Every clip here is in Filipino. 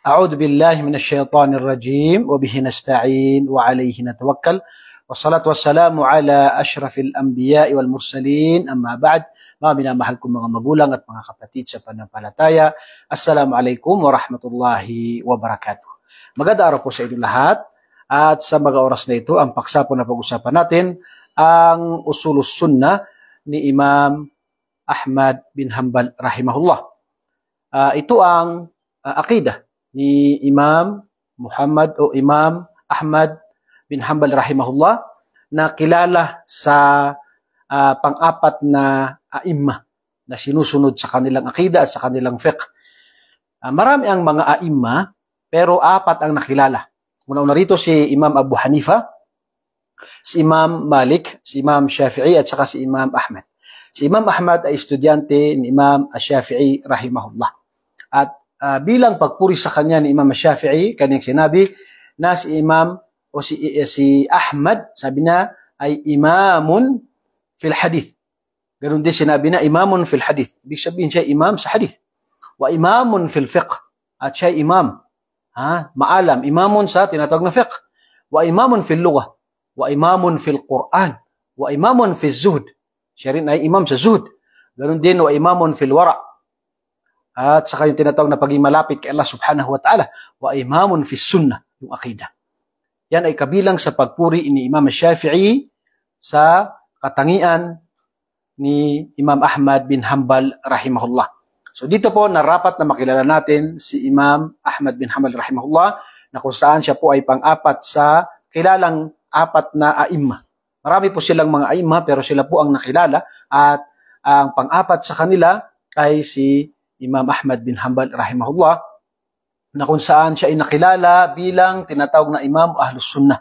أعوذ بالله من الشيطان الرجيم وبه نستعين وعليه نتوكل والصلاة والسلام على أشرف الأنبياء والمرسلين أما بعد mga minamahal kong mga magulang at mga kapatid sa panampalataya. Assalamualaikum warahmatullahi wabarakatuh. Maganda araw po sa inyo lahat at sa mga oras na ito, ang paksa po na pag-usapan natin ang usulus sunnah ni Imam Ahmad bin Hanbal rahimahullah. Uh, ito ang uh, ah, akidah ni Imam Muhammad o Imam Ahmad bin Hanbal rahimahullah na kilala sa uh, pang-apat na aimma na sinusunod sa kanilang akida at sa kanilang fiqh. Uh, marami ang mga aimma pero apat ang nakilala. Una-una rito si Imam Abu Hanifa, si Imam Malik, si Imam Shafi'i at saka si Imam Ahmad. Si Imam Ahmad ay estudyante ni Imam Shafi'i rahimahullah. At uh, bilang pagpuri sa kanya ni Imam Shafi'i, kanyang sinabi na si Imam o si, si Ahmad, sabi na, ay imamun fil hadith. Ganun din sinabi na imamun fil hadith. Ibig sabihin siya imam sa hadith. Wa imamun fil fiqh. At siya imam. Ha? Maalam. Imamun sa tinatawag na fiqh. Wa imamun fil lugha. Wa imamun fil Quran. Wa imamun fil zuhd. Siya rin ay imam sa zuhd. Ganun din wa imamun fil wara. At saka yung tinatawag na pagiging malapit kay Allah subhanahu wa ta'ala, wa imamun fi sunnah, yung akida. Yan ay kabilang sa pagpuri ni Imam Shafi'i sa katangian ni Imam Ahmad bin Hanbal rahimahullah. So dito po narapat na makilala natin si Imam Ahmad bin Hanbal rahimahullah na kung saan siya po ay pang-apat sa kilalang apat na aimma. Marami po silang mga aimma pero sila po ang nakilala at ang pang-apat sa kanila ay si Imam Ahmad bin Hanbal rahimahullah na kung saan siya ay nakilala bilang tinatawag na Imam Ahlus Sunnah.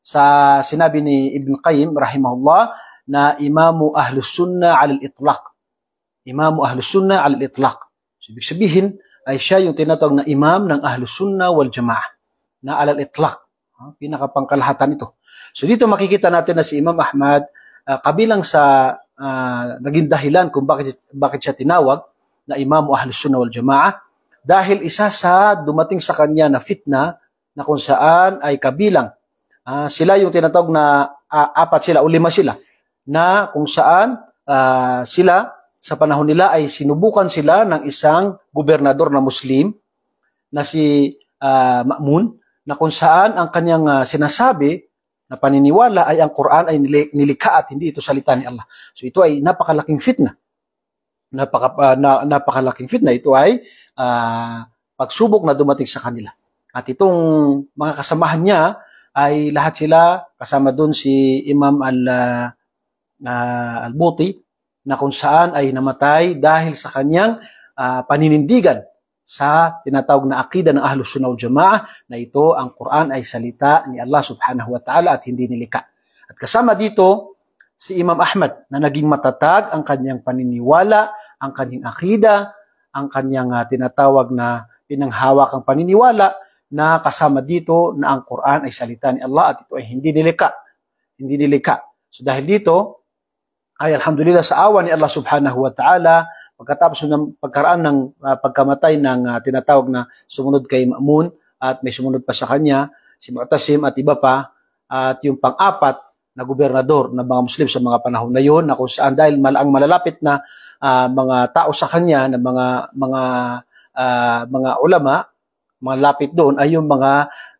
Sa sinabi ni Ibn Qayyim rahimahullah na Imam Ahlus Sunnah al itlaq. Imam Ahlus Sunnah al itlaq. So, ibig sabihin ay siya yung tinatawag na Imam ng Ahlus Sunnah wal Jamaah na al itlaq. Pinakapangkalahatan ito. So dito makikita natin na si Imam Ahmad uh, kabilang sa uh, naging dahilan kung bakit bakit siya tinawag na Imam Ahlus Sunnah wal Jamaah dahil isa sa dumating sa kanya na fitna na kung saan ay kabilang uh, sila yung tinatawag na uh, apat sila o lima sila na kung saan uh, sila sa panahon nila ay sinubukan sila ng isang gobernador na Muslim na si uh, Ma'mun na kung saan ang kanyang uh, sinasabi na paniniwala ay ang Quran ay nilikha at hindi ito salita ni Allah. So ito ay napakalaking fitna napaka, uh, na, napakalaking feat na ito ay uh, pagsubok na dumating sa kanila. At itong mga kasamahan niya ay lahat sila kasama doon si Imam Al uh, uh, Al-Buti na kung saan ay namatay dahil sa kanyang uh, paninindigan sa tinatawag na akida ng Ahlus Sunnah wal Jamaah na ito ang Quran ay salita ni Allah Subhanahu wa Ta'ala at hindi nilika. At kasama dito si Imam Ahmad na naging matatag ang kanyang paniniwala ang kanyang akida, ang kanyang uh, tinatawag na pinanghawakang paniniwala na kasama dito na ang Quran ay salita ni Allah at ito ay hindi nilika. Hindi nilika. So dahil dito, ay alhamdulillah sa awa ni Allah subhanahu wa ta'ala, pagkatapos ng pagkaraan ng uh, pagkamatay ng uh, tinatawag na sumunod kay Ma'mun at may sumunod pa sa kanya, si Mu'tasim at iba pa, at yung pang-apat na gobernador ng mga Muslim sa mga panahon na yun, na kung saan dahil malang malalapit na uh, mga tao sa kanya na mga mga uh, mga ulama, mga lapit doon ay yung mga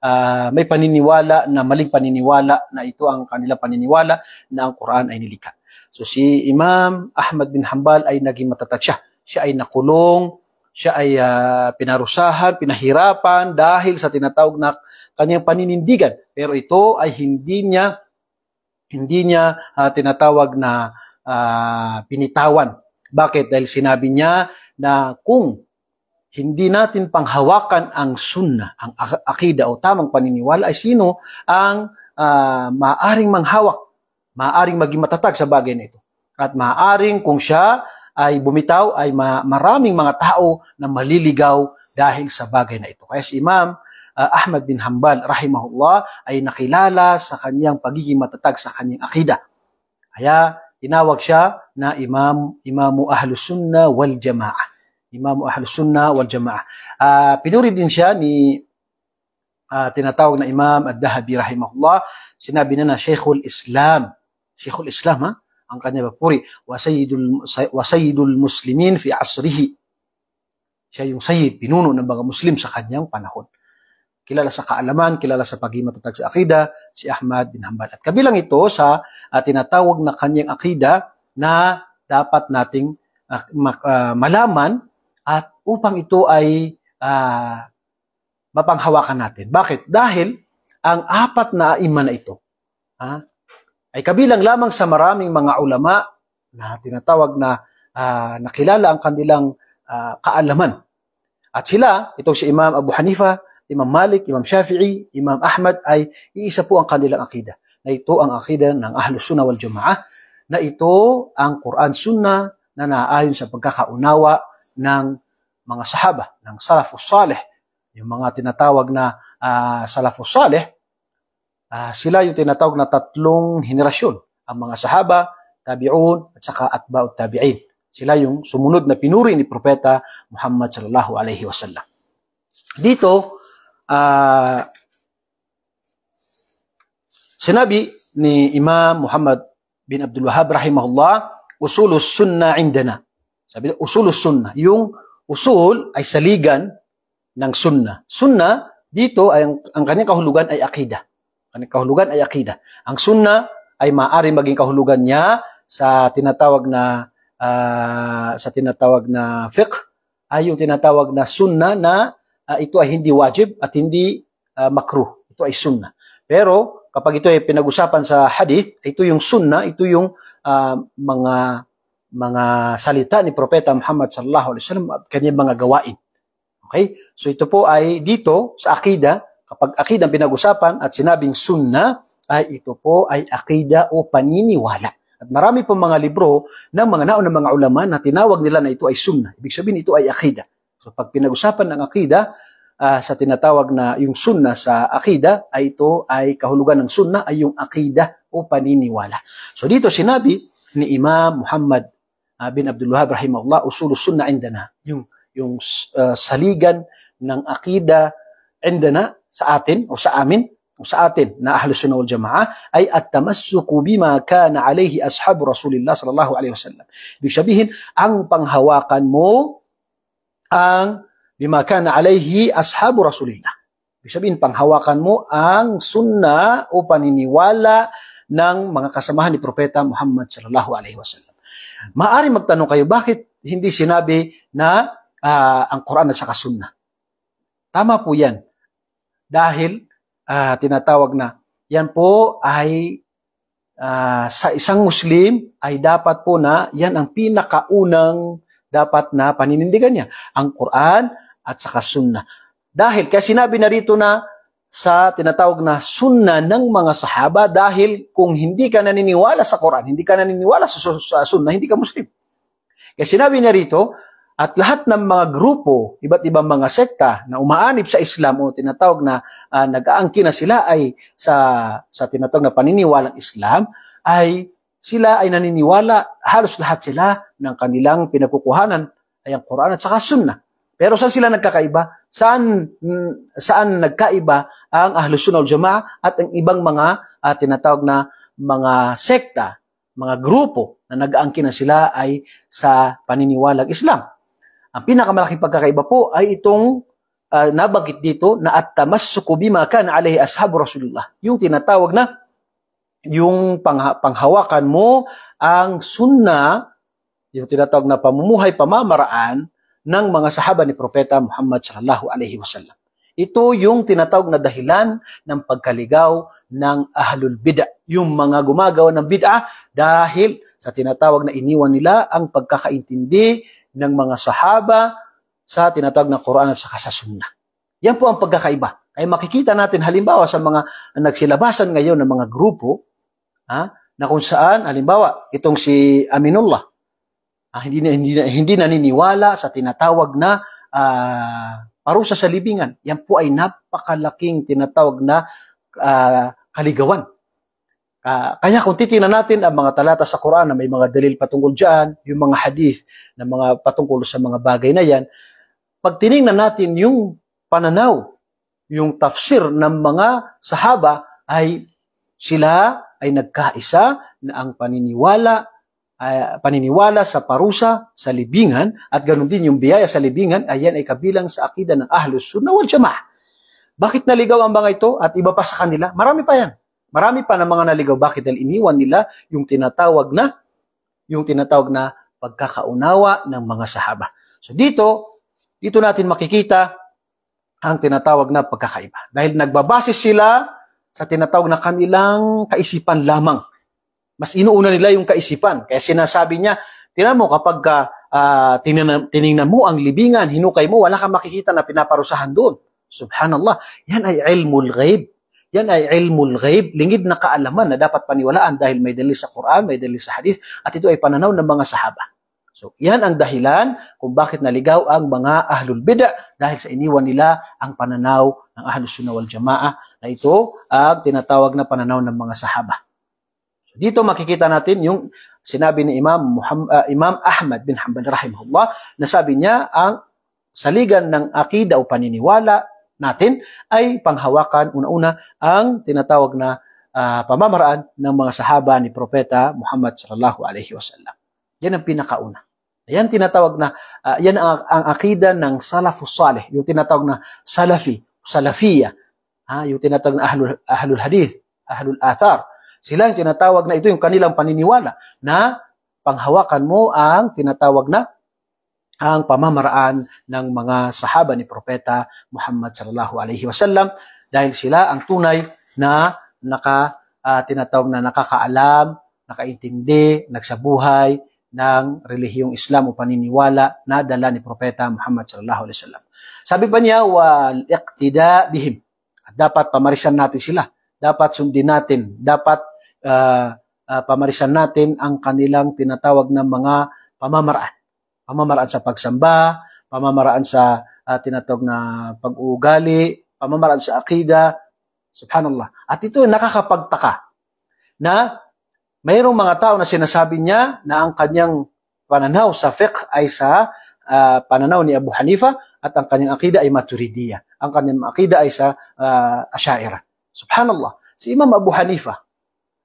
uh, may paniniwala na maling paniniwala na ito ang kanilang paniniwala na ang Quran ay nilikha. So si Imam Ahmad bin Hanbal ay naging matatag siya. Siya ay nakulong, siya ay uh, pinarusahan, pinahirapan dahil sa tinatawag na kanyang paninindigan. Pero ito ay hindi niya hindi niya uh, tinatawag na uh, pinitawan bakit? Dahil sinabi niya na kung hindi natin panghawakan ang sunnah, ang akida o tamang paniniwala ay sino ang uh, maaring manghawak, maaring maging matatag sa bagay nito. At maaring kung siya ay bumitaw ay ma- maraming mga tao na maliligaw dahil sa bagay na ito. Kaya si Imam uh, Ahmad bin Hanbal rahimahullah ay nakilala sa kanyang pagiging matatag sa kanyang akida. Kaya tinawag siya na imam imamu ahlus sunna wal jamaah imamu ahlus sunna wal jamaah uh, pinuri din siya ni uh, tinatawag na imam ad-dahabi rahimahullah sinabi na na shaykhul islam shaykhul islam ha? ang kanya papuri wa sayyidul wa sayyidul muslimin fi asrihi siya yung sayyid pinuno ng mga muslim sa kanyang panahon kilala sa kaalaman, kilala sa pagiging matatag sa akida, si Ahmad bin Hanbal. At kabilang ito sa uh, tinatawag na kanyang akida na dapat nating uh, malaman at upang ito ay uh, mapanghawakan natin. Bakit? Dahil ang apat na ima na ito ha, ay kabilang lamang sa maraming mga ulama na tinatawag na uh, nakilala ang kanilang uh, kaalaman. At sila, itong si Imam Abu Hanifa, Imam Malik, Imam Shafi'i, Imam Ahmad ay iisa po ang kanilang akida. Na ito ang akida ng Ahlus Sunnah wal Juma'ah na ito ang Quran Sunnah na naayon sa pagkakaunawa ng mga sahaba, ng salafus salih, yung mga tinatawag na uh, salafus salih, uh, sila yung tinatawag na tatlong henerasyon, ang mga sahaba, tabi'un, at saka atba'ut tabi'in. Sila yung sumunod na pinuri ni Propeta Muhammad sallallahu alaihi wasallam. Dito, uh, sinabi ni Imam Muhammad bin Abdul Wahab rahimahullah, usulus sunnah indana. Sabi niya, usulus sunnah. Yung usul ay saligan ng sunnah. Sunnah, dito ay ang, ang kanyang kahulugan ay akida. Ang kahulugan ay akida. Ang sunnah ay maaari maging kahulugan niya sa tinatawag na uh, sa tinatawag na fiqh ay yung tinatawag na sunnah na uh, ito ay hindi wajib at hindi uh, makruh. Ito ay sunnah. Pero kapag ito ay pinag-usapan sa hadith, ito yung sunna, ito yung uh, mga mga salita ni Propeta Muhammad sallallahu alaihi wasallam at kanyang mga gawain. Okay? So ito po ay dito sa akida, kapag akida ang pinag-usapan at sinabing sunna, ay ito po ay akida o paniniwala. At marami pong mga libro ng mga naunang mga ulama na tinawag nila na ito ay sunna. Ibig sabihin ito ay akida. So pag pinag-usapan ng akida, uh, sa tinatawag na yung sunna sa akida ay ito ay kahulugan ng sunna ay yung akida o paniniwala. So dito sinabi ni Imam Muhammad uh, bin Abdul Wahab rahimahullah usul sunna indana yung yung uh, saligan ng akida indana sa atin o sa amin o sa atin na ahlus sunnah wal jamaa ay at tamassuku bima kana alayhi ashabu rasulillah sallallahu alaihi wasallam. Ibig ang panghawakan mo ang bima kana alayhi ashabu rasulillah. Ibig sabihin, panghawakan mo ang sunna o paniniwala ng mga kasamahan ni Propeta Muhammad sallallahu alaihi wasallam. Maari magtanong kayo, bakit hindi sinabi na uh, ang Quran at saka sunna? Tama po yan. Dahil uh, tinatawag na, yan po ay uh, sa isang Muslim ay dapat po na yan ang pinakaunang dapat na paninindigan niya. Ang Quran at sa kasunna. Dahil kaya sinabi na rito na sa tinatawag na sunna ng mga sahaba dahil kung hindi ka naniniwala sa Quran, hindi ka naniniwala sa, sa sunna, hindi ka Muslim. Kaya sinabi niya rito, at lahat ng mga grupo, iba't ibang mga sekta na umaanib sa Islam o tinatawag na uh, ah, nag-aangkin na sila ay sa, sa tinatawag na paniniwalang Islam, ay sila ay naniniwala, halos lahat sila ng kanilang pinagkukuhanan ay ang Quran at saka sunnah. Pero saan sila nagkakaiba? Saan, mm, saan nagkaiba ang Ahlus Sunnah Jama'a at ang ibang mga uh, tinatawag na mga sekta, mga grupo na nag-aangkin na sila ay sa paniniwalang Islam. Ang pinakamalaki pagkakaiba po ay itong uh, ah, nabagit dito na at tamassuku bima kana alayhi ashabu Rasulullah. Yung tinatawag na yung pangha- panghawakan mo ang sunna, yung tinatawag na pamumuhay pamamaraan ng mga sahaba ni Propeta Muhammad sallallahu alaihi wasallam. Ito yung tinatawag na dahilan ng pagkaligaw ng ahlul bid'ah, yung mga gumagawa ng bid'ah dahil sa tinatawag na iniwan nila ang pagkakaintindi ng mga sahaba sa tinatawag na Quran at sa sunnah. Yan po ang pagkakaiba. Ay makikita natin halimbawa sa mga nagsilabasan ngayon ng mga grupo ha, na kung saan halimbawa itong si Aminullah uh, hindi, na, hindi, na, hindi naniniwala sa tinatawag na uh, parusa sa libingan. Yan po ay napakalaking tinatawag na uh, kaligawan. Uh, kaya kung titingnan natin ang mga talata sa Quran na may mga dalil patungkol diyan, yung mga hadith na mga patungkol sa mga bagay na yan, pag tiningnan natin yung pananaw, yung tafsir ng mga sahaba ay sila ay nagkaisa na ang paniniwala uh, paniniwala sa parusa sa libingan at ganun din yung biyaya sa libingan ay yan ay kabilang sa akida ng Ahlus Sunnah wal Jamaah. Bakit naligaw ang mga ito at iba pa sa kanila? Marami pa yan. Marami pa ng mga naligaw. Bakit? Dahil iniwan nila yung tinatawag na yung tinatawag na pagkakaunawa ng mga sahaba. So dito, dito natin makikita ang tinatawag na pagkakaiba. Dahil nagbabase sila sa tinatawag na kanilang kaisipan lamang. Mas inuuna nila yung kaisipan. Kaya sinasabi niya, tinan mo kapag uh, ah, ah, tinignan, tinignan mo ang libingan, hinukay mo, wala kang makikita na pinaparusahan doon. Subhanallah. Yan ay ilmul ghaib. Yan ay ilmul ghaib, lingid na kaalaman na dapat paniwalaan dahil may dalil sa Quran, may dalil sa hadith, at ito ay pananaw ng mga sahaba. So, yan ang dahilan kung bakit naligaw ang mga ahlul bid'ah dahil sa iniwan nila ang pananaw ng ahlus sunnah wal jamaa na ito ang tinatawag na pananaw ng mga sahaba. Dito makikita natin yung sinabi ni Imam, Muhammad, uh, Imam Ahmad bin Hanbal rahimahullah na sabi niya ang saligan ng akida o paniniwala natin ay panghawakan una-una ang tinatawag na uh, pamamaraan ng mga sahaba ni Propeta Muhammad sallallahu alaihi wasallam. Yan ang pinakauna. Yan tinatawag na uh, yan ang, ang akida ng salafus salih, yung tinatawag na salafi, salafiya, ha, ah, yung tinatawag na ahlul ahlul hadith, ahlul athar sila yung tinatawag na ito yung kanilang paniniwala na panghawakan mo ang tinatawag na ang pamamaraan ng mga sahaba ni Propeta Muhammad sallallahu alaihi wasallam dahil sila ang tunay na naka uh, tinatawag na nakakaalam, nakaintindi, nagsabuhay ng relihiyong Islam o paniniwala na dala ni Propeta Muhammad sallallahu alaihi wasallam. Sabi pa niya, wal iqtida bihim. Dapat pamarisan natin sila. Dapat sundin natin. Dapat uh, uh, pamarisan natin ang kanilang tinatawag na mga pamamaraan. Pamamaraan sa pagsamba, pamamaraan sa uh, tinatawag na pag-uugali, pamamaraan sa akida, subhanallah. At ito ay nakakapagtaka na mayroong mga tao na sinasabi niya na ang kanyang pananaw sa fiqh ay sa uh, pananaw ni Abu Hanifa at ang kanyang akida ay Maturidiyya. Ang kanyang akida ay sa uh, Asyaira. Subhanallah. Si Imam Abu Hanifa,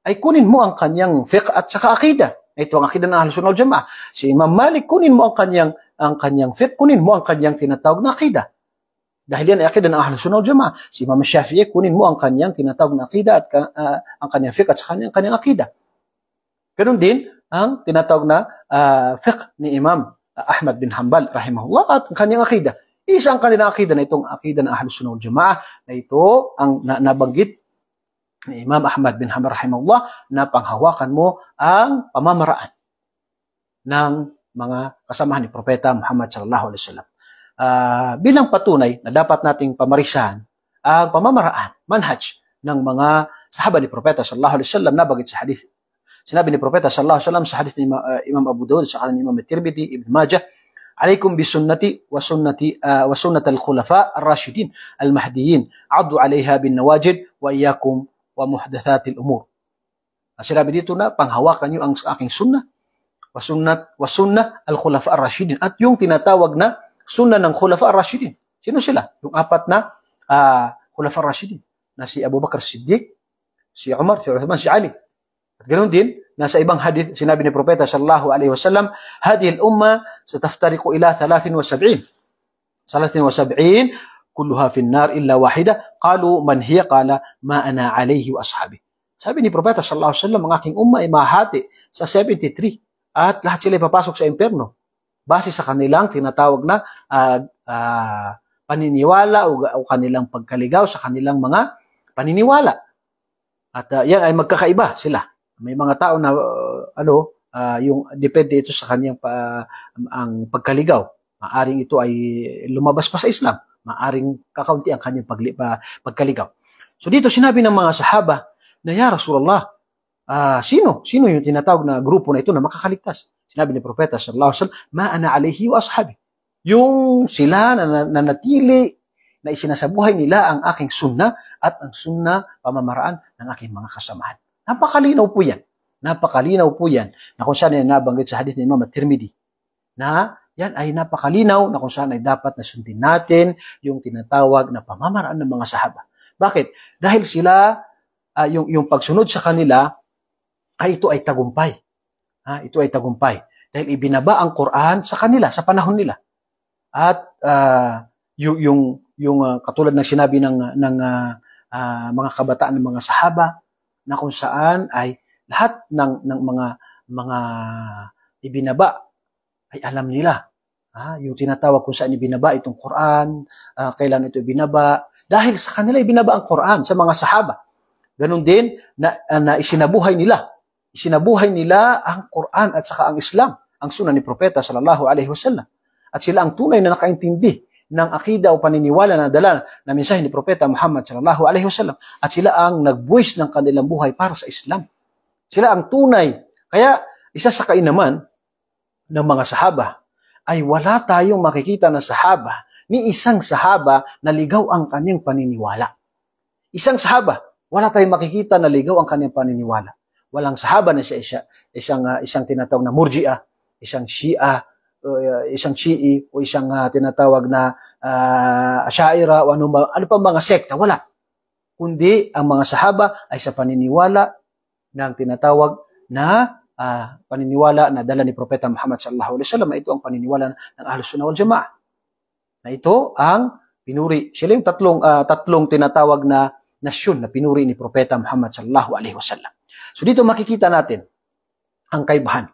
ay kunin mo ang kanyang fiqh at saka akida. Ito ang akida ng Ahlus-Sunnah Jamaah. Si Imam Malik, kunin mo ang kanyang ang kanyang fiqh, kunin mo ang kanyang tinatawag na akida. Dahil yan ay akida ng Ahlus-Sunnah Jamaah. Si Imam Shafi'i, kunin mo ang kanyang tinatawag na akida at uh, ang kanyang fiqh at saka ang kanyang akida. Ganun din ang tinatawag na uh, fiqh ni Imam Ahmad bin Hanbal rahimahullah at ang kanyang akida. Isa ang kanilang akida na itong akida ng Ahlus Sunnah Jamaah na ito ang na, nabanggit ni Imam Ahmad bin Hanbal rahimahullah na panghawakan mo ang pamamaraan ng mga kasamahan ni Propeta Muhammad sallallahu alaihi wasallam. Uh, bilang patunay na dapat nating pamarisan ang pamamaraan, manhaj ng mga sahaba ni Propeta sallallahu alaihi wasallam na bagit sa hadith. Sinabi ni Propeta sallallahu alaihi wasallam sa hadith ni uh, Imam Abu Dawud sa kanan ni Imam Tirmidhi, Ibn Majah, Alaykum bi sunnati sunnati ah, wa wa al-khulafa ar-rashidin al الخلفاء 'addu 'alayha bin nawajid wa iyyakum wa muhdathatil umur. At sinabi dito na, panghawakan niyo ang aking sunnah. Wa sunnat, wa sunnah al-khulafa ar-rashidin. At yung tinatawag na sunnah ng khulafa ar-rashidin. Sino sila? Yung apat na uh, khulafa ar-rashidin. Na si Abu Bakr Siddiq, si Umar, si Uthman, si Ali. At ganoon din, nasa ibang hadith, sinabi ni Propeta sallallahu alaihi wasallam, hadhihi al-umma sataftariqu ila 73. 73 kulluha finnar illa wahida. Qalu man hiya qala ma ana alayhi wa ashabi. Sabi ni Propeta sallallahu alaihi wasallam, ang aking umma ay mahati sa 73 at lahat sila ay papasok sa impyerno base sa kanilang tinatawag na uh, uh, paniniwala o, o kanilang pagkaligaw sa kanilang mga paniniwala. At uh, yan ay magkakaiba sila. May mga tao na uh, ano, uh, yung depende ito sa kaniyang pa, ang pagkaligaw. Maaring ito ay lumabas pa sa Islam maaring kakaunti ang kanyang pagli, pagkaligaw. So dito sinabi ng mga sahaba na ya Rasulullah, uh, ah, sino? Sino yung tinatawag na grupo na ito na makakaligtas? Sinabi ni Propeta sallallahu alaihi wasallam, ma ana alayhi wa ashabi. Yung sila na nanatili na isinasabuhay nila ang aking sunna at ang sunna pamamaraan ng aking mga kasamahan. Napakalinaw po yan. Napakalinaw po yan na kung saan nabanggit sa hadith ni Imam at Tirmidhi na yan ay napakalinaw na kung saan ay dapat nasundin natin yung tinatawag na pamamaraan ng mga sahaba. Bakit? Dahil sila, uh, yung, yung pagsunod sa kanila, ay ah, ito ay tagumpay. Ha? Ah, ito ay tagumpay. Dahil ibinaba ang Quran sa kanila, sa panahon nila. At uh, yung, yung, yung uh, katulad ng sinabi ng, ng uh, mga kabataan ng mga sahaba, na kung saan ay lahat ng, ng mga, mga ibinaba ay alam nila Ah, yung tinatawag kung saan ibinaba itong Quran, ah, kailan ito ibinaba. Dahil sa kanila ibinaba ang Quran, sa mga sahaba. Ganon din na, ah, na isinabuhay nila. Isinabuhay nila ang Quran at saka ang Islam, ang sunan ni Propeta sallallahu alaihi wasallam. At sila ang tunay na nakaintindi ng akida o paniniwala na dala na mensahe ni Propeta Muhammad sallallahu alaihi wasallam at sila ang nagbuwis ng kanilang buhay para sa Islam. Sila ang tunay. Kaya isa sa kainaman ng mga sahaba ay wala tayong makikita na sahaba ni isang sahaba na ligaw ang kanyang paniniwala. Isang sahaba, wala tayong makikita na ligaw ang kanyang paniniwala. Walang sahaba na siya isa, isang, uh, isang tinatawag na murji'a, isang shia, uh, isang shi'i, o isang uh, tinatawag na uh, asyaira, o ano, ano pa mga sekta. Wala. Kundi ang mga sahaba ay sa paniniwala ng tinatawag na uh, paniniwala na dala ni Propeta Muhammad sallallahu alaihi wasallam na ito ang paniniwala ng Ahlus Sunnah wal Jamaah. Na ito ang pinuri. Sila yung tatlong uh, tatlong tinatawag na nasyon na pinuri ni Propeta Muhammad sallallahu alaihi wasallam. So dito makikita natin ang kaibahan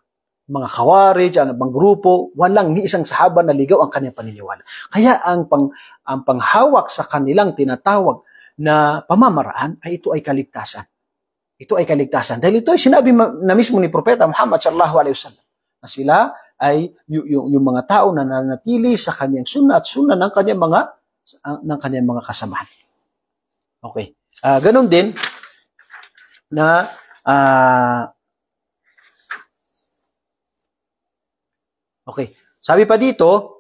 mga khawarij, ang bang grupo, walang ni isang sahaba na ligaw ang kanyang paniniwala. Kaya ang, pang, ang panghawak sa kanilang tinatawag na pamamaraan ay ito ay kaligtasan. Ito ay kaligtasan. Dahil ito ay sinabi na mismo ni Propeta Muhammad sallallahu alaihi wasallam na sila ay yung, yung mga tao na nanatili sa kanyang sunna at sunna ng kanyang mga ah, ng kanyang mga kasamahan. Okay. Uh, ganun din na uh, Okay. Sabi pa dito,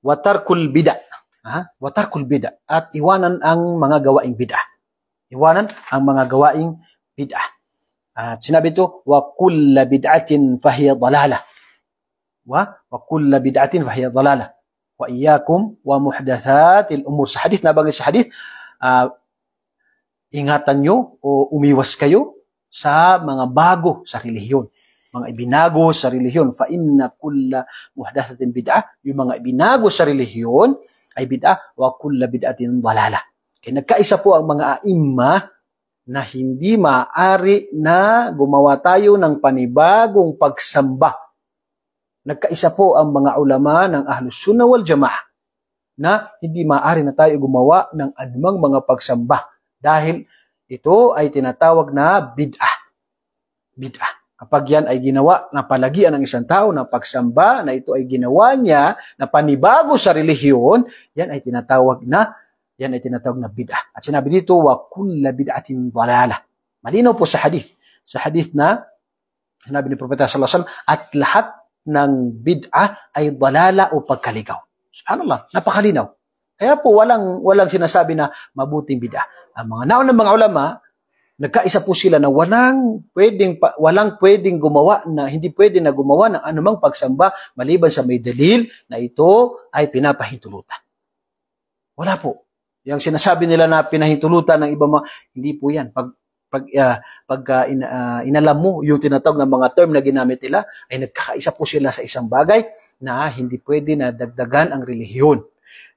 watarkul bida. Ha? Watarkul bida. At iwanan ang mga gawaing bida. Iwanan ang mga gawaing bid'ah. At ah, sinabi ito, wa kulla bid'atin fahiya dalalah. Wa, wa kulla bid'atin fahiya dalalah. Wa iyyakum wa muhdathatil umur. Sa hadith, nabagay sa hadith, uh, ingatan nyo o umiwas kayo sa mga bago sa relihiyon. Mga ibinago sa relihiyon. Fa inna kulla muhdathatin bid'ah. Yung mga ibinago sa relihiyon ay bid'ah. Wa kulla bid'atin dalala. Kaya nagkaisa po ang mga aimma na hindi maaari na gumawa tayo ng panibagong pagsamba. Nagkaisa po ang mga ulama ng Ahlus Sunnah wal Jamaah na hindi maaari na tayo gumawa ng anumang mga pagsamba dahil ito ay tinatawag na bid'ah. Bid'ah. Kapag yan ay ginawa na palagian ng isang tao na pagsamba na ito ay ginawa niya na panibago sa relihiyon, yan ay tinatawag na yan ay tinatawag na bid'ah. At sinabi dito, wa kulla bid'atin dalala. Malinaw po sa hadith. Sa hadith na sinabi ni Propeta sallallahu alaihi wasallam at lahat ng bid'ah ay dalala o pagkaligaw. Subhanallah, napakalinaw. Kaya po walang walang sinasabi na mabuting bid'ah. Ang mga naon ng mga ulama, nagkaisa po sila na walang pwedeng walang pwedeng gumawa na hindi pwede na gumawa ng anumang pagsamba maliban sa may dalil na ito ay pinapahintulutan. Wala po. Yung sinasabi nila na pinahintulutan ng iba mga, hindi po yan. Pag, pag, uh, pag uh, ah, in, uh, ah, inalam mo yung tinatawag ng mga term na ginamit nila, ay nagkakaisa po sila sa isang bagay na hindi pwede na dagdagan ang relihiyon.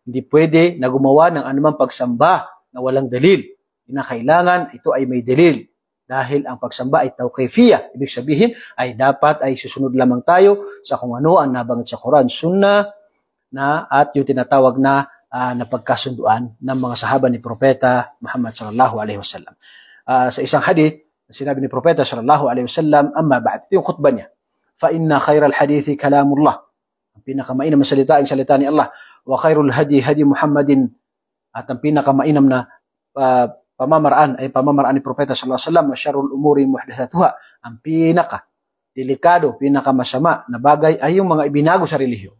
Hindi pwede na gumawa ng anumang pagsamba na walang dalil. Kinakailangan ito ay may dalil. Dahil ang pagsamba ay tawqifiya. Ibig sabihin ay dapat ay susunod lamang tayo sa kung ano ang nabanggit sa Quran, Sunnah, na at yung tinatawag na uh, ah, na pagkasunduan ng mga sahaba ni Propeta Muhammad sallallahu alaihi wasallam. Uh, sa isang hadith, sinabi ni Propeta sallallahu alaihi wasallam, "Amma ba'd." Ito yung khutba niya. "Fa inna khayral hadithi kalamullah." Ang pinakamainam na salita ang salita ni Allah. "Wa khayrul hadi hadi Muhammadin." At ang pinakamainam na uh, pamamaraan ay pamamaraan ni Propeta sallallahu alaihi wasallam, "Syarrul umuri muhdathatuha. Ang pinaka delikado, pinakamasama na bagay ay yung mga ibinago sa relihiyon.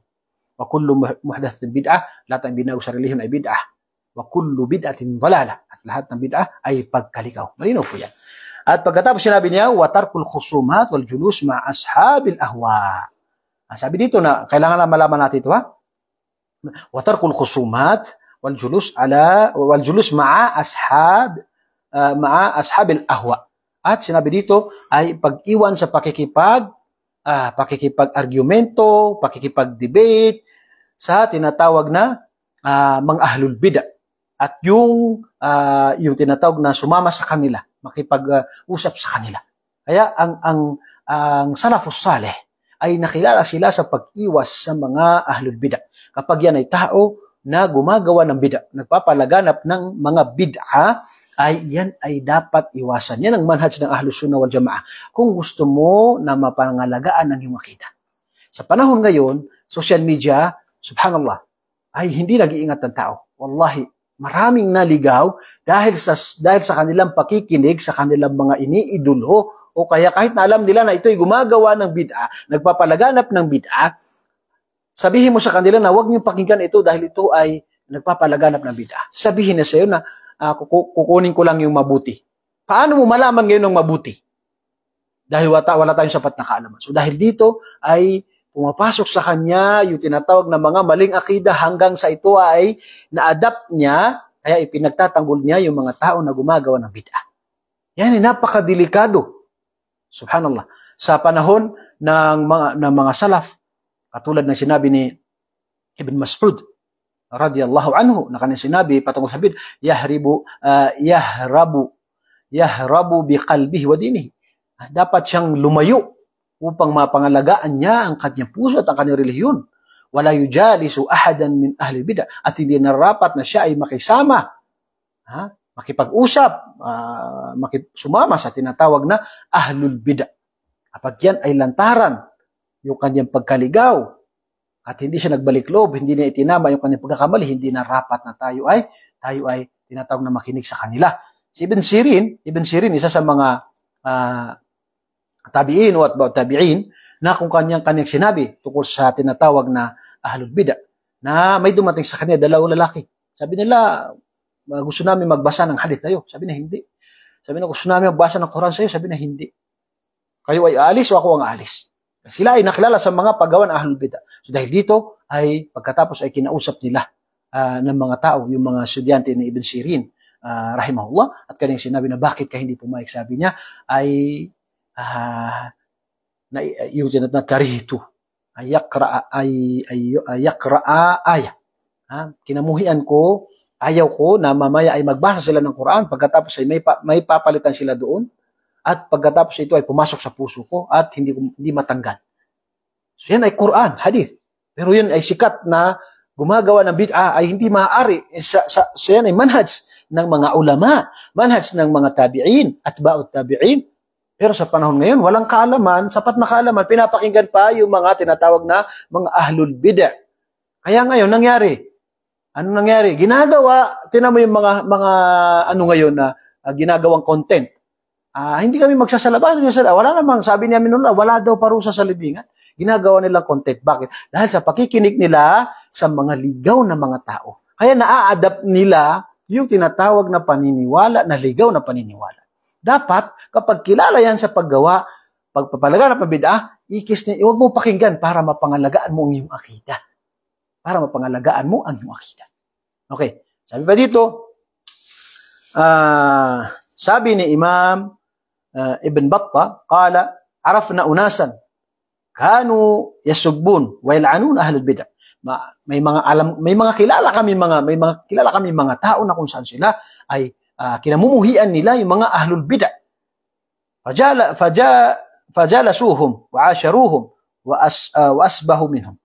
وكل محدث bid'ah, lahat ng binago sa ay bid'ah. Wa kullu bid'atin dalalah At lahat ng bid'ah ay pagkaligaw. Malinaw po yan. At pagkatapos sinabi niya, wa tarkul khusumat wal julus ma ashabil ahwa. Ah, sabi dito na, kailangan na malaman natin ito ha. Wa tarkul khusumat wal julus ala wal julus ma'a ashab uh, ma'a ashabil ahwa. At sinabi dito ay pag-iwan sa pakikipag uh, pakikipag-argumento, pakikipag-debate, sa tinatawag na uh, mga ahlul bida at yung uh, yung tinatawag na sumama sa kanila, makipag-usap sa kanila. Kaya ang ang ang salafus saleh ay nakilala sila sa pag-iwas sa mga ahlul bida. Kapag yan ay tao na gumagawa ng bida, nagpapalaganap ng mga bid'a, ay yan ay dapat iwasan. Yan ang manhaj ng ahlus sunnah wal jamaah Kung gusto mo na mapangalagaan ang iyong akida. Sa panahon ngayon, social media, Subhanallah, ay hindi nag-iingat ng tao. Wallahi, maraming naligaw dahil sa, dahil sa kanilang pakikinig, sa kanilang mga iniidolo, o kaya kahit na alam nila na ito'y gumagawa ng bid'a, nagpapalaganap ng bid'a, sabihin mo sa kanila na huwag niyong pakinggan ito dahil ito ay nagpapalaganap ng bid'a. Sabihin na sa iyo na uh, kukunin ko lang yung mabuti. Paano mo malaman ngayon ng mabuti? Dahil wala, wala tayong sapat na kaalaman. So dahil dito ay Pumapasok sa kanya yung tinatawag na mga maling akida hanggang sa ito ay na-adapt niya, kaya ipinagtatanggol niya yung mga tao na gumagawa ng bid'ah. Yan ay napakadelikado. Subhanallah. Sa panahon ng mga, ng mga salaf, katulad ng sinabi ni Ibn Mas'ud, radiyallahu anhu, na kanyang sinabi patungkol sa bid, yahribu, uh, yahrabu, yahrabu biqalbihi wa dinihi. Ah, dapat siyang lumayo upang mapangalagaan niya ang kanyang puso at ang kanyang relihiyon. Wala yujalisu ahadan min ahli bida. At hindi narapat na siya ay makisama, ha? makipag-usap, uh, makisumama sa tinatawag na ahlul bida. Kapag yan ay lantaran, yung kanyang pagkaligaw, at hindi siya nagbalik loob, hindi niya itinama yung kanyang pagkakamali, hindi narapat na tayo ay, tayo ay tinatawag na makinig sa kanila. Si Ibn Sirin, Ibn Sirin, isa sa mga uh, tabi'in o atba'u tabi'in na kung kanyang kanyang sinabi tungkol sa tinatawag na ahlul bida na may dumating sa kanya dalawang lalaki. Sabi nila, ah, gusto namin magbasa ng hadith tayo. Sabi na hindi. Sabi na gusto namin magbasa ng Quran sa'yo. Sabi na hindi. Kayo ay alis o ako ang alis. Sila ay nakilala sa mga paggawa ng bida. So dahil dito ay pagkatapos ay kinausap nila uh, ng mga tao, yung mga estudyante ni Ibn Sirin, uh, rahimahullah, at kanyang sinabi na bakit ka hindi pumayag, sabi niya, ay آه يوجد كرهت أن يقرأ أي ay أن يقرأ آية ha? kinamuhian ko ayaw ko na mamaya ay magbasa sila ng Quran pagkatapos ay may, may papalitan sila doon at pagkatapos ito ay pumasok sa puso ko at hindi ko hindi matanggal. So yan ay Quran, hadith. Pero yun ay sikat na gumagawa ng bid'ah ay hindi maaari. Eh, sa, sa, sa yan ay manhaj ng mga ulama, manhaj ng mga tabi'in at ba'ut tabi'in pero sa panahon ngayon, walang kaalaman, sapat na kaalaman, pinapakinggan pa yung mga tinatawag na mga ahlul bid'ah. Kaya ngayon, nangyari. Ano nangyari? Ginagawa, tinan mo yung mga, mga ano ngayon na uh, ginagawang content. Uh, hindi kami magsasalaba. Wala namang, sabi niya minula, wala daw parusa sa libingan. Ginagawa nilang content. Bakit? Dahil sa pakikinig nila sa mga ligaw na mga tao. Kaya naa-adapt nila yung tinatawag na paniniwala, na ligaw na paniniwala. Dapat, kapag kilala yan sa paggawa, pagpapalaganap ng bid'ah, ikis niya, huwag mo pakinggan para mapangalagaan mo ang iyong akida. Para mapangalagaan mo ang iyong akida. Okay, sabi pa dito, uh, sabi ni Imam uh, Ibn Battah, kala, arafna unasan, kanu yasubbun wa yal'anun ahlul bid'ah ma, may mga alam may mga kilala kami mga may mga kilala kami mga tao na kung saan sila ay uh, kinamumuhian nila yung mga ahlul bid'ah. Fajala, faja, fajalasuhum wa asharuhum wa, as, uh, wa asbahu minhum.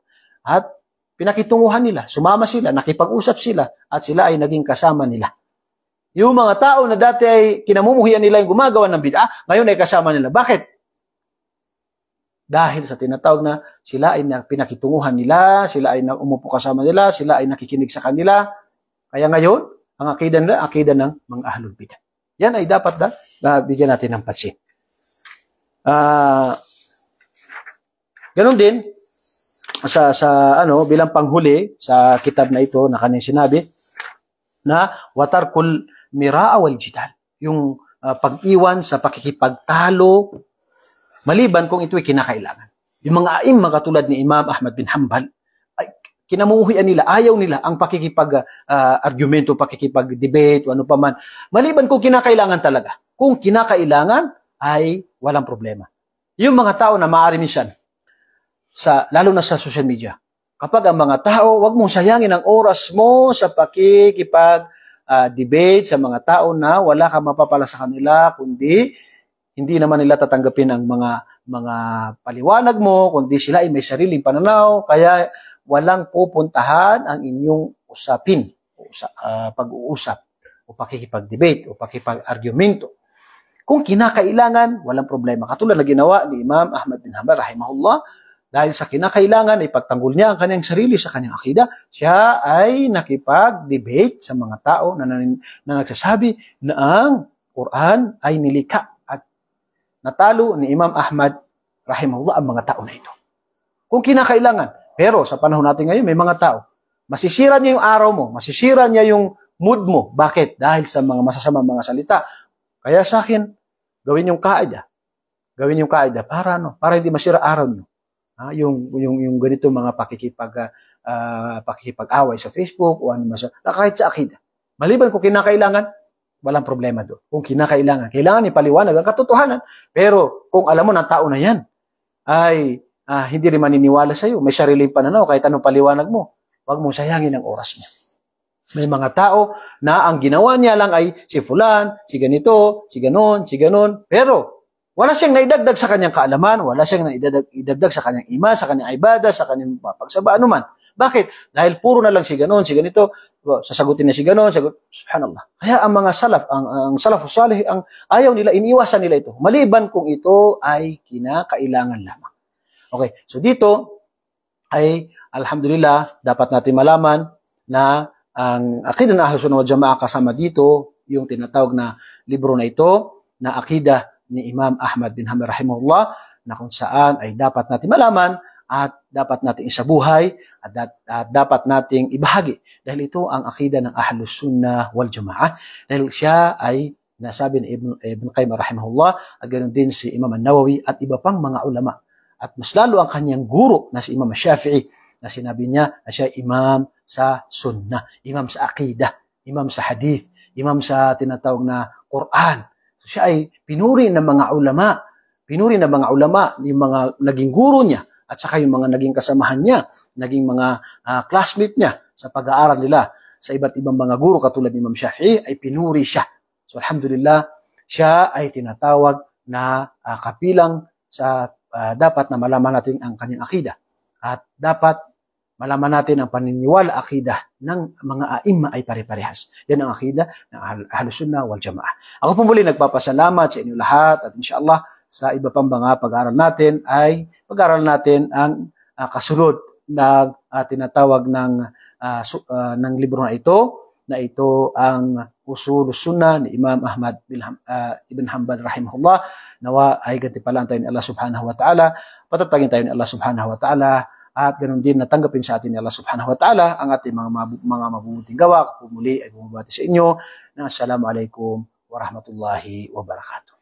At pinakitunguhan nila, sumama sila, nakipag-usap sila, at sila ay naging kasama nila. Yung mga tao na dati ay kinamumuhian nila yung gumagawa ng bid'ah, ngayon ay kasama nila. Bakit? Dahil sa tinatawag na sila ay pinakitunguhan nila, sila ay umupo kasama nila, sila ay nakikinig sa kanila. Kaya ngayon, ang akida nila, akida ng mga ahlul bidah. Yan ay dapat na, na bigyan natin ng pansin. Uh, ganun din, sa, sa ano, bilang panghuli sa kitab na ito na kanyang sinabi, na watarkul miraa wal jidal. Yung uh, pag-iwan sa pakikipagtalo, maliban kung ito'y kinakailangan. Yung mga aim katulad ni Imam Ahmad bin Hanbal, kinamuhian nila, ayaw nila ang pakikipag-argumento, ah, uh, pakikipag-debate, o ano pa man. Maliban kung kinakailangan talaga. Kung kinakailangan, ay walang problema. Yung mga tao na maaari minsan, sa, lalo na sa social media, kapag ang mga tao, wag mong sayangin ang oras mo sa pakikipag-debate ah, uh, sa mga tao na wala kang mapapala sa kanila, kundi hindi naman nila tatanggapin ang mga mga paliwanag mo, kundi sila ay may sariling pananaw, kaya walang pupuntahan ang inyong usapin, uh, pag-uusap, o pakikipag-debate, o pakipag-argumento. Kung kinakailangan, walang problema. Katulad na ginawa ni Imam Ahmad bin Hanbal, rahimahullah, dahil sa kinakailangan, ipagtanggol niya ang kanyang sarili sa kanyang akida, siya ay nakipag-debate sa mga tao na, na, na nagsasabi na ang Quran ay nilika at natalo ni Imam Ahmad rahimahullah ang mga tao na ito. Kung kinakailangan, pero sa panahon natin ngayon, may mga tao, masisira niya yung araw mo, masisira niya yung mood mo. Bakit? Dahil sa mga masasama mga salita. Kaya sa akin, gawin yung kaida. Gawin yung kaida para ano? Para hindi masira araw mo. Ha? Ah, yung, yung, yung ganito mga pakikipag, uh, pakikipag-away sa Facebook o ano mas. Kahit sa akin. Maliban kung kinakailangan, walang problema doon. Kung kinakailangan, kailangan ipaliwanag ang katotohanan. Pero kung alam mo ng tao na yan, ay ah, hindi rin maniniwala sa iyo. May sariling pananaw kahit anong paliwanag mo. Huwag mo sayangin ang oras mo. May mga tao na ang ginawa niya lang ay si fulan, si ganito, si ganon, si ganon. Pero wala siyang naidagdag sa kanyang kaalaman, wala siyang naidagdag idagdag sa kanyang ima, sa kanyang ibada, sa kanyang pagsaba, anuman. Bakit? Dahil puro na lang si ganon, si ganito, diba? sasagutin na si ganon, sagot, subhanallah. Kaya ang mga salaf, ang, ang salaf salih, ang ayaw nila, iniwasan nila ito. Maliban kung ito ay kinakailangan lamang. Okay, so dito ay alhamdulillah dapat natin malaman na ang akida ng Ahlus Sunnah wal Jamaa kasama dito yung tinatawag na libro na ito na akida ni Imam Ahmad bin Hanbal rahimahullah na kung saan ay dapat natin malaman at dapat nating isabuhay at, dat, at dapat nating ibahagi dahil ito ang akida ng Ahlus Sunnah wal Jamaah dahil siya ay nasabi ni Ibn, Ibn Qayyim rahimahullah at ganoon din si Imam An-Nawawi at iba pang mga ulama at mas lalo ang kanyang guro na si Imam Shafi'i na sinabi niya na siya imam sa sunnah, imam sa akidah, imam sa hadith, imam sa tinatawag na Quran. So, siya ay pinuri ng mga ulama, pinuri ng mga ulama, yung mga naging guro niya at saka yung mga naging kasamahan niya, naging mga uh, classmate niya sa pag-aaral nila sa iba't ibang mga guro katulad ni Imam Shafi'i ay pinuri siya. So alhamdulillah, siya ay tinatawag na uh, kapilang sa uh, dapat na malaman natin ang kanyang akida. At dapat malaman natin ang paniniwala akida ng mga aima ay pare-parehas. Yan ang akida ng Ahlus Sunnah wal Jamaah. Ako po muli nagpapasalamat sa inyo lahat at insyaAllah sa iba pang mga pag-aaral natin ay pag-aaral natin ang uh, kasunod na uh, tinatawag ng uh, su- uh, ng libro na ito na ito ang Usul Sunnah ni Imam Ahmad bin, uh, ah, Ibn Hanbal rahimahullah. Nawa ay gantipalaan tayo ni Allah subhanahu wa ta'ala. Patatagin tayo ni Allah subhanahu wa ta'ala. At ganun din natanggapin sa atin ni Allah subhanahu wa ta'ala ang ating mga, mabu- mga mabubuting gawa. Pumuli ay bumabati sa inyo. Na assalamu assalamualaikum warahmatullahi wabarakatuh.